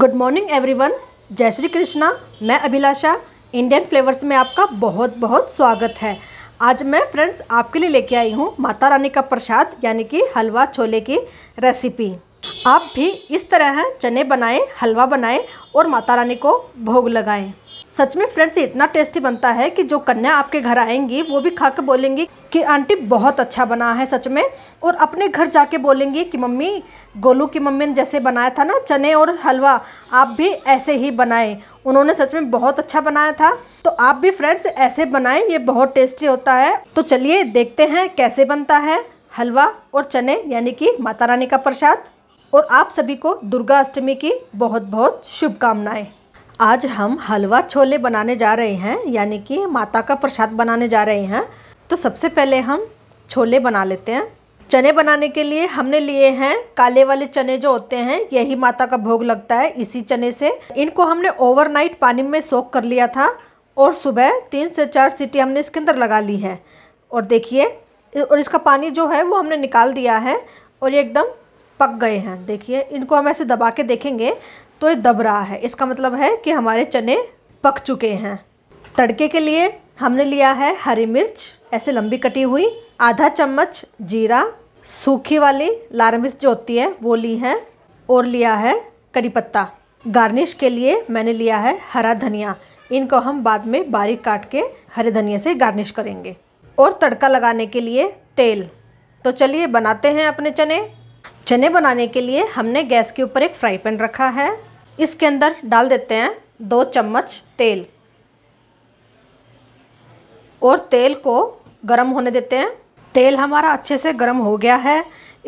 good morning everyone जय श्री कृष्णा मैं अभिलाषा Indian flavours में आपका बहुत बहुत स्वागत है आज मैं फ्रेंड्स आपके लिए लेके आई हूँ माता रानी का प्रसाद यानी कि हलवा छोले की रेसिपी आप भी इस तरह चने बनाएं हलवा बनाएं और माता रानी को भोग लगाएं सच में फ्रेंड्स इतना टेस्टी बनता है कि जो कन्या आपके घर आएंगी वो भी खा कर बोलेंगी कि आंटी बहुत अच्छा बना है सच में और अपने घर जाके बोलेंगी कि मम्मी गोलू की मम्मी ने जैसे बनाया था ना चने और हलवा आप भी ऐसे ही बनाएं उन्होंने सच में बहुत अच्छा बनाया था तो आप भी फ्रेंड्स ऐसे बनाएं ये बहुत टेस्टी होता है तो चलिए देखते हैं कैसे बनता है हलवा और चने यानी कि माता रानी का प्रसाद और आप सभी को दुर्गा अष्टमी की बहुत बहुत शुभकामनाएँ आज हम हलवा छोले बनाने जा रहे हैं यानी कि माता का प्रसाद बनाने जा रहे हैं तो सबसे पहले हम छोले बना लेते हैं चने बनाने के लिए हमने लिए हैं काले वाले चने जो होते हैं यही माता का भोग लगता है इसी चने से इनको हमने ओवरनाइट पानी में सोख कर लिया था और सुबह तीन से चार सीटी हमने इसके अंदर लगा ली है और देखिए और इसका पानी जो है वो हमने निकाल दिया है और ये एकदम पक गए हैं देखिए इनको हम ऐसे दबा के देखेंगे तो ये दब रहा है इसका मतलब है कि हमारे चने पक चुके हैं तड़के के लिए हमने लिया है हरी मिर्च ऐसे लंबी कटी हुई आधा चम्मच जीरा सूखी वाली लाल मिर्च जो होती है वो ली है और लिया है करी पत्ता गार्निश के लिए मैंने लिया है हरा धनिया इनको हम बाद में बारीक काट के हरे धनिया से गार्निश करेंगे और तड़का लगाने के लिए तेल तो चलिए बनाते हैं अपने चने चने बनाने के लिए हमने गैस के ऊपर एक फ्राई पैन रखा है इसके अंदर डाल देते हैं दो चम्मच तेल और तेल को गर्म होने देते हैं तेल हमारा अच्छे से गर्म हो गया है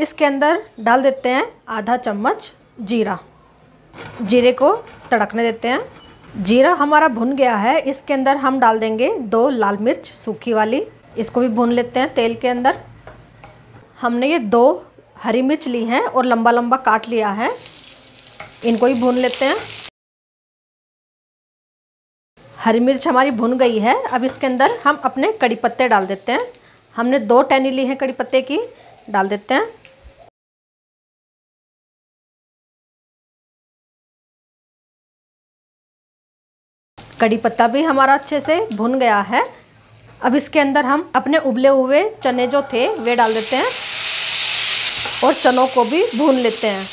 इसके अंदर डाल देते हैं आधा चम्मच जीरा जीरे को तड़कने देते हैं जीरा हमारा भुन गया है इसके अंदर हम डाल देंगे दो लाल मिर्च सूखी वाली इसको भी भून लेते हैं तेल के अंदर हमने ये दो हरी मिर्च ली हैं और लंबा लंबा काट लिया है इनको ही भून लेते हैं हरी मिर्च हमारी भुन गई है अब इसके अंदर हम अपने कड़ी पत्ते डाल देते हैं हमने दो टहनी ली हैं कड़ी पत्ते की डाल देते हैं कड़ी पत्ता भी हमारा अच्छे से भुन गया है अब इसके अंदर हम अपने उबले हुए चने जो थे वे डाल देते हैं और चनों को भी भून लेते हैं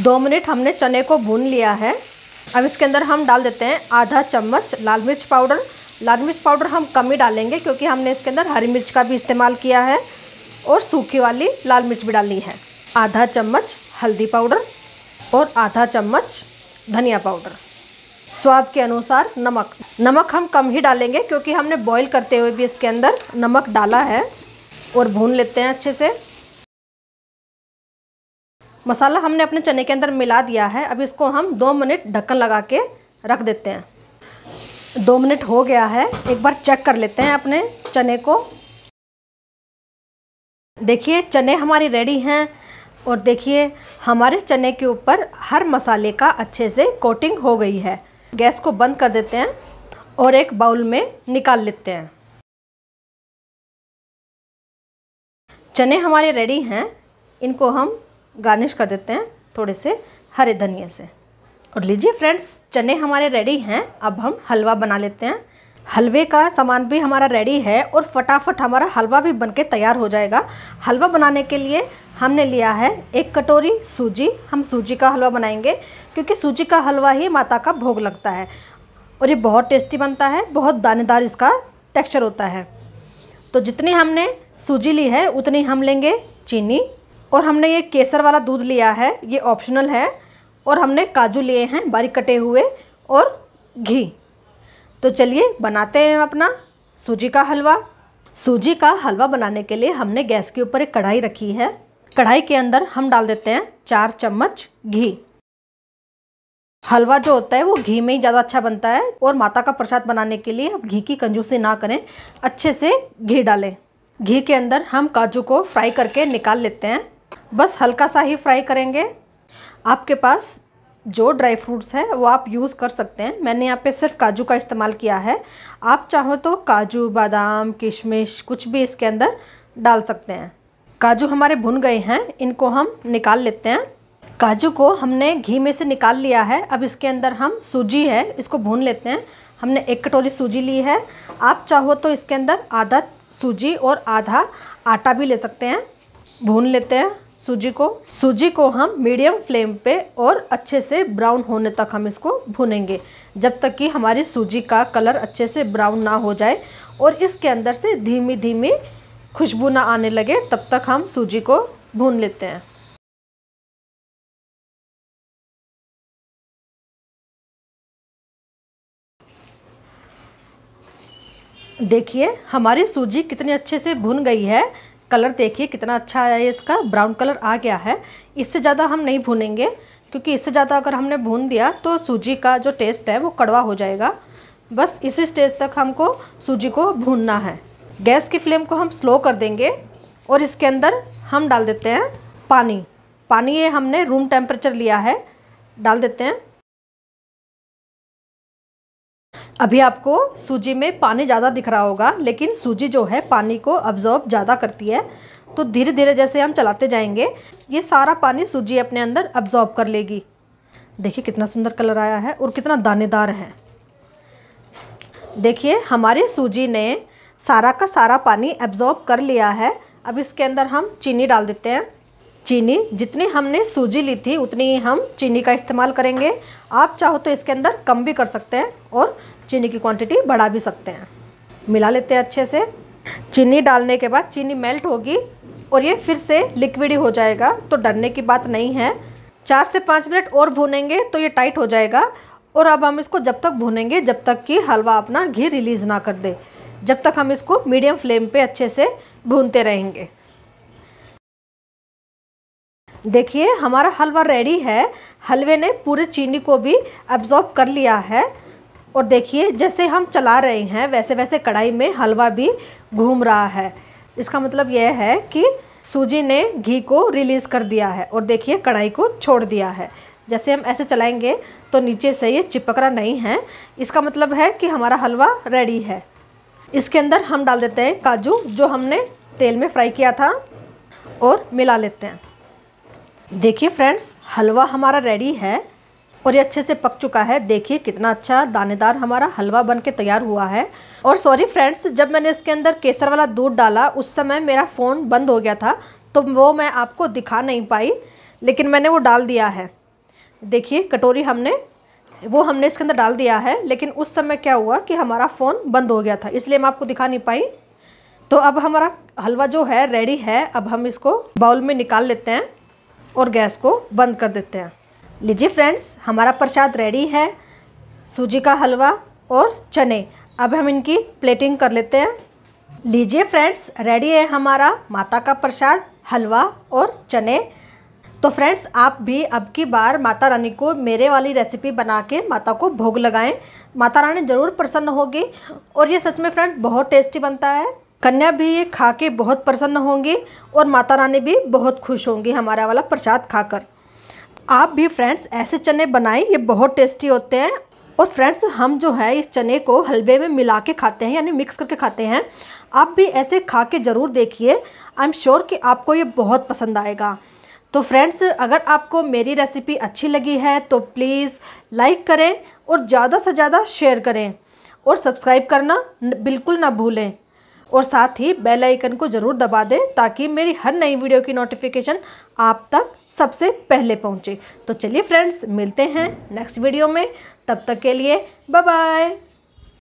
दो मिनट हमने चने को भून लिया है अब इसके अंदर हम डाल देते हैं आधा चम्मच लाल मिर्च पाउडर लाल मिर्च पाउडर हम कम ही डालेंगे क्योंकि हमने इसके अंदर हरी मिर्च का भी इस्तेमाल किया है और सूखी वाली लाल मिर्च भी डाली है आधा चम्मच हल्दी पाउडर और आधा चम्मच धनिया पाउडर स्वाद के अनुसार नमक नमक हम कम ही डालेंगे क्योंकि हमने बॉईल करते हुए भी इसके अंदर नमक डाला है और भून लेते हैं अच्छे से मसाला हमने अपने चने के अंदर मिला दिया है अब इसको हम दो मिनट ढक्कन लगा के रख देते हैं दो मिनट हो गया है एक बार चेक कर लेते हैं अपने चने को देखिए चने हमारी रेडी हैं और देखिए हमारे चने के ऊपर हर मसाले का अच्छे से कोटिंग हो गई है गैस को बंद कर देते हैं और एक बाउल में निकाल लेते हैं चने हमारे रेडी हैं इनको हम गार्निश कर देते हैं थोड़े से हरे धनिए से और लीजिए फ्रेंड्स चने हमारे रेडी हैं अब हम हलवा बना लेते हैं हलवे का सामान भी हमारा रेडी है और फटाफट हमारा हलवा भी बनके तैयार हो जाएगा हलवा बनाने के लिए हमने लिया है एक कटोरी सूजी हम सूजी का हलवा बनाएंगे क्योंकि सूजी का हलवा ही माता का भोग लगता है और ये बहुत टेस्टी बनता है बहुत दानेदार इसका टेक्सचर होता है तो जितनी हमने सूजी ली है उतनी हम लेंगे चीनी और हमने ये केसर वाला दूध लिया है ये ऑप्शनल है और हमने काजू लिए हैं बारीक कटे हुए और घी तो चलिए बनाते हैं अपना सूजी का हलवा सूजी का हलवा बनाने के लिए हमने गैस के ऊपर एक कढ़ाई रखी है कढ़ाई के अंदर हम डाल देते हैं चार चम्मच घी हलवा जो होता है वो घी में ही ज़्यादा अच्छा बनता है और माता का प्रसाद बनाने के लिए आप घी की कंजूसी ना करें अच्छे से घी डालें घी के अंदर हम काजू को फ्राई करके निकाल लेते हैं बस हल्का सा ही फ्राई करेंगे आपके पास जो ड्राई फ्रूट्स है वो आप यूज़ कर सकते हैं मैंने यहाँ पे सिर्फ काजू का इस्तेमाल किया है आप चाहो तो काजू बादाम किशमिश कुछ भी इसके अंदर डाल सकते हैं काजू हमारे भुन गए हैं इनको हम निकाल लेते हैं काजू को हमने घी में से निकाल लिया है अब इसके अंदर हम सूजी है इसको भून लेते हैं हमने एक कटोरी सूजी ली है आप चाहो तो इसके अंदर आधा सूजी और आधा आटा भी ले सकते हैं भून लेते हैं सूजी को सूजी को हम मीडियम फ्लेम पे और अच्छे से ब्राउन होने तक हम इसको भुनेंगे जब तक कि हमारी सूजी का कलर अच्छे से ब्राउन ना हो जाए और इसके अंदर से धीमी धीमी खुशबू ना आने लगे तब तक हम सूजी को भून लेते हैं देखिए हमारी सूजी कितनी अच्छे से भुन गई है कलर देखिए कितना अच्छा आया है इसका ब्राउन कलर आ गया है इससे ज़्यादा हम नहीं भूनेंगे क्योंकि इससे ज़्यादा अगर हमने भून दिया तो सूजी का जो टेस्ट है वो कड़वा हो जाएगा बस इसी स्टेज तक हमको सूजी को भूनना है गैस की फ्लेम को हम स्लो कर देंगे और इसके अंदर हम डाल देते हैं पानी पानी ये हमने रूम टेम्परेचर लिया है डाल देते हैं अभी आपको सूजी में पानी ज़्यादा दिख रहा होगा लेकिन सूजी जो है पानी को अब्जॉर्ब ज़्यादा करती है तो धीरे धीरे जैसे हम चलाते जाएंगे ये सारा पानी सूजी अपने अंदर अब्जॉर्ब कर लेगी देखिए कितना सुंदर कलर आया है और कितना दानेदार है देखिए हमारे सूजी ने सारा का सारा पानी एब्जॉर्ब कर लिया है अब इसके अंदर हम चीनी डाल देते हैं चीनी जितनी हमने सूजी ली थी उतनी ही हम चीनी का इस्तेमाल करेंगे आप चाहो तो इसके अंदर कम भी कर सकते हैं और चीनी की क्वांटिटी बढ़ा भी सकते हैं मिला लेते हैं अच्छे से चीनी डालने के बाद चीनी मेल्ट होगी और ये फिर से लिक्विड ही हो जाएगा तो डरने की बात नहीं है चार से पाँच मिनट और भूनेंगे तो ये टाइट हो जाएगा और अब हम इसको जब तक भूनेंगे जब तक कि हलवा अपना घी रिलीज़ ना कर दे जब तक हम इसको मीडियम फ्लेम पे अच्छे से भूनते रहेंगे देखिए हमारा हलवा रेडी है हलवे ने पूरे चीनी को भी एब्जॉर्ब कर लिया है और देखिए जैसे हम चला रहे हैं वैसे वैसे कढ़ाई में हलवा भी घूम रहा है इसका मतलब यह है कि सूजी ने घी को रिलीज़ कर दिया है और देखिए कढ़ाई को छोड़ दिया है जैसे हम ऐसे चलाएंगे तो नीचे से ये चिपक रहा नहीं है इसका मतलब है कि हमारा हलवा रेडी है इसके अंदर हम डाल देते हैं काजू जो हमने तेल में फ्राई किया था और मिला लेते हैं देखिए फ्रेंड्स हलवा हमारा रेडी है और ये अच्छे से पक चुका है देखिए कितना अच्छा दानेदार हमारा हलवा बन के तैयार हुआ है और सॉरी फ्रेंड्स जब मैंने इसके अंदर केसर वाला दूध डाला उस समय मेरा फ़ोन बंद हो गया था तो वो मैं आपको दिखा नहीं पाई लेकिन मैंने वो डाल दिया है देखिए कटोरी हमने वो हमने इसके अंदर डाल दिया है लेकिन उस समय क्या हुआ कि हमारा फ़ोन बंद हो गया था इसलिए मैं आपको दिखा नहीं पाई तो अब हमारा हलवा जो है रेडी है अब हम इसको बाउल में निकाल लेते हैं और गैस को बंद कर देते हैं लीजिए फ्रेंड्स हमारा प्रसाद रेडी है सूजी का हलवा और चने अब हम इनकी प्लेटिंग कर लेते हैं लीजिए फ्रेंड्स रेडी है हमारा माता का प्रसाद हलवा और चने तो फ्रेंड्स आप भी अब की बार माता रानी को मेरे वाली रेसिपी बना के माता को भोग लगाएं माता रानी ज़रूर प्रसन्न होगी और ये सच में फ्रेंड्स बहुत टेस्टी बनता है कन्या भी ये खा के बहुत प्रसन्न होंगे और माता रानी भी बहुत खुश होंगी हमारा वाला प्रसाद खाकर आप भी फ्रेंड्स ऐसे चने बनाएं ये बहुत टेस्टी होते हैं और फ्रेंड्स हम जो है इस चने को हलवे में मिला के खाते हैं यानी मिक्स करके खाते हैं आप भी ऐसे खा के ज़रूर देखिए आई एम श्योर कि आपको ये बहुत पसंद आएगा तो फ्रेंड्स अगर आपको मेरी रेसिपी अच्छी लगी है तो प्लीज़ लाइक करें और ज़्यादा से ज़्यादा शेयर करें और सब्सक्राइब करना बिल्कुल ना भूलें और साथ ही बेल आइकन को ज़रूर दबा दें ताकि मेरी हर नई वीडियो की नोटिफिकेशन आप तक सबसे पहले पहुंचे तो चलिए फ्रेंड्स मिलते हैं नेक्स्ट वीडियो में तब तक के लिए बाय बाय